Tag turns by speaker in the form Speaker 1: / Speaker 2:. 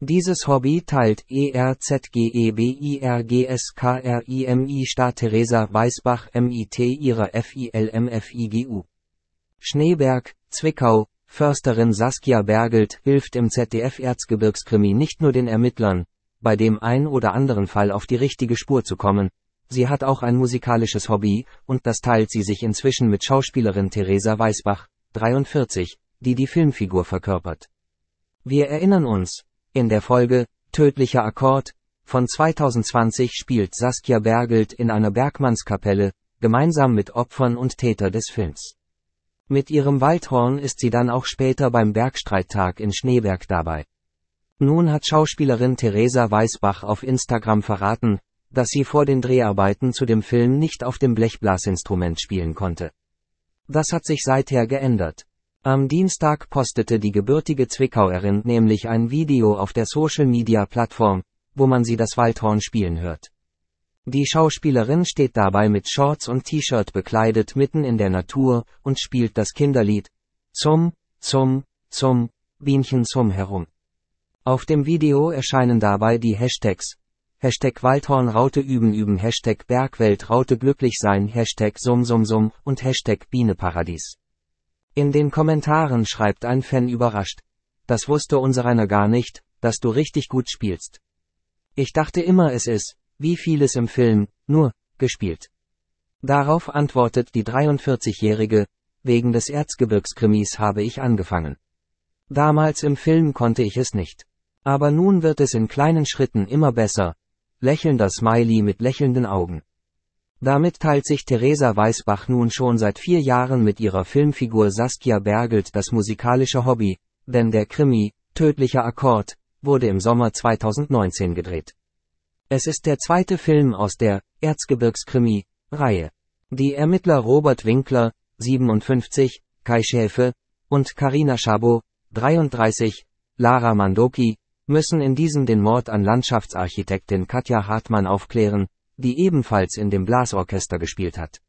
Speaker 1: Dieses Hobby teilt ERZGEBIRGSKRIMI Stadt Theresa Weißbach MIT ihrer FILMFIGU. Schneeberg, Zwickau, Försterin Saskia Bergelt hilft im ZDF-Erzgebirgskrimi nicht nur den Ermittlern, bei dem ein oder anderen Fall auf die richtige Spur zu kommen. Sie hat auch ein musikalisches Hobby, und das teilt sie sich inzwischen mit Schauspielerin Theresa Weißbach, 43, die die Filmfigur verkörpert. Wir erinnern uns, in der Folge Tödlicher Akkord von 2020 spielt Saskia Bergelt in einer Bergmannskapelle, gemeinsam mit Opfern und Täter des Films. Mit ihrem Waldhorn ist sie dann auch später beim Bergstreittag in Schneeberg dabei. Nun hat Schauspielerin Theresa Weisbach auf Instagram verraten, dass sie vor den Dreharbeiten zu dem Film nicht auf dem Blechblasinstrument spielen konnte. Das hat sich seither geändert. Am Dienstag postete die gebürtige Zwickauerin nämlich ein Video auf der Social-Media-Plattform, wo man sie das Waldhorn spielen hört. Die Schauspielerin steht dabei mit Shorts und T-Shirt bekleidet mitten in der Natur und spielt das Kinderlied Zum, zum, zum, Bienchen zum herum. Auf dem Video erscheinen dabei die Hashtags Hashtag Waldhorn Raute üben üben Hashtag Bergwelt Raute glücklich sein Hashtag Sum Sum Sum und Hashtag Bieneparadies. In den Kommentaren schreibt ein Fan überrascht. Das wusste unser einer gar nicht, dass du richtig gut spielst. Ich dachte immer es ist, wie vieles im Film, nur, gespielt. Darauf antwortet die 43-Jährige, wegen des Erzgebirgskrimis habe ich angefangen. Damals im Film konnte ich es nicht. Aber nun wird es in kleinen Schritten immer besser. Lächelnder Smiley mit lächelnden Augen. Damit teilt sich Theresa Weisbach nun schon seit vier Jahren mit ihrer Filmfigur Saskia Bergelt das musikalische Hobby, denn der Krimi, Tödlicher Akkord, wurde im Sommer 2019 gedreht. Es ist der zweite Film aus der Erzgebirgskrimi-Reihe. Die Ermittler Robert Winkler, 57, Kai Schäfe, und Karina Schabo, 33, Lara Mandoki, müssen in diesem den Mord an Landschaftsarchitektin Katja Hartmann aufklären, die ebenfalls in dem Blasorchester gespielt hat.